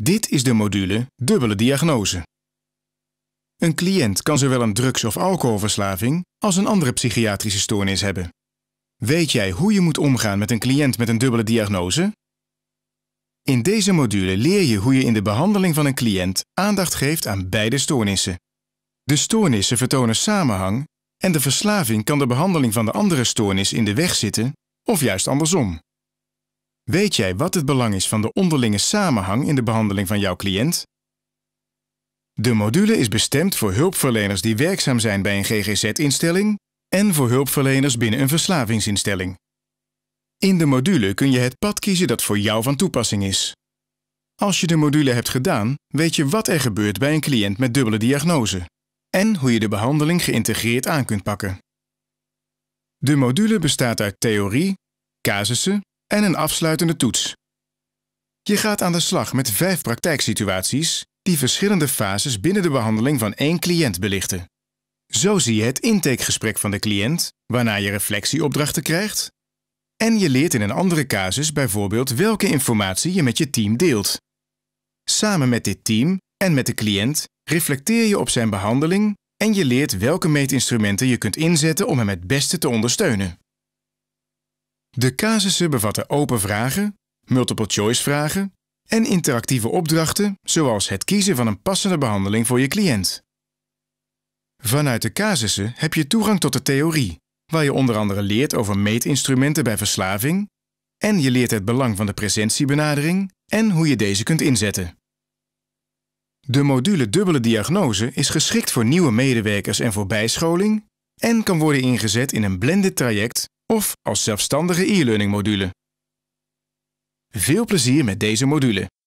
Dit is de module Dubbele Diagnose. Een cliënt kan zowel een drugs- of alcoholverslaving als een andere psychiatrische stoornis hebben. Weet jij hoe je moet omgaan met een cliënt met een dubbele diagnose? In deze module leer je hoe je in de behandeling van een cliënt aandacht geeft aan beide stoornissen. De stoornissen vertonen samenhang en de verslaving kan de behandeling van de andere stoornis in de weg zitten of juist andersom. Weet jij wat het belang is van de onderlinge samenhang in de behandeling van jouw cliënt? De module is bestemd voor hulpverleners die werkzaam zijn bij een GGZ-instelling en voor hulpverleners binnen een verslavingsinstelling. In de module kun je het pad kiezen dat voor jou van toepassing is. Als je de module hebt gedaan, weet je wat er gebeurt bij een cliënt met dubbele diagnose en hoe je de behandeling geïntegreerd aan kunt pakken. De module bestaat uit theorie, casussen, en een afsluitende toets. Je gaat aan de slag met vijf praktijksituaties die verschillende fases binnen de behandeling van één cliënt belichten. Zo zie je het intakegesprek van de cliënt, waarna je reflectieopdrachten krijgt. En je leert in een andere casus bijvoorbeeld welke informatie je met je team deelt. Samen met dit team en met de cliënt reflecteer je op zijn behandeling en je leert welke meetinstrumenten je kunt inzetten om hem het beste te ondersteunen. De casussen bevatten open vragen, multiple-choice vragen en interactieve opdrachten, zoals het kiezen van een passende behandeling voor je cliënt. Vanuit de casussen heb je toegang tot de theorie, waar je onder andere leert over meetinstrumenten bij verslaving en je leert het belang van de presentiebenadering en hoe je deze kunt inzetten. De module dubbele diagnose is geschikt voor nieuwe medewerkers en voor bijscholing en kan worden ingezet in een blended traject of als zelfstandige e-learning module. Veel plezier met deze module.